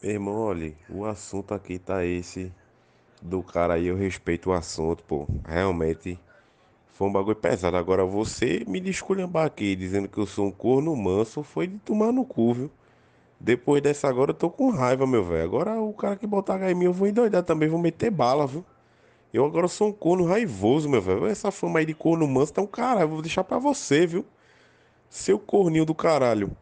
Meu irmão, olha, o assunto aqui tá esse do cara aí, eu respeito o assunto, pô. Realmente foi um bagulho pesado. Agora você me desculhambar aqui dizendo que eu sou um corno manso, foi de tomar no cu, viu? Depois dessa agora eu tô com raiva, meu velho. Agora o cara que botar H em mim eu vou endoidar também, vou meter bala, viu? Eu agora sou um corno raivoso, meu velho. Essa fama aí de corno manso tá um caralho, vou deixar pra você, viu? Seu corninho do caralho.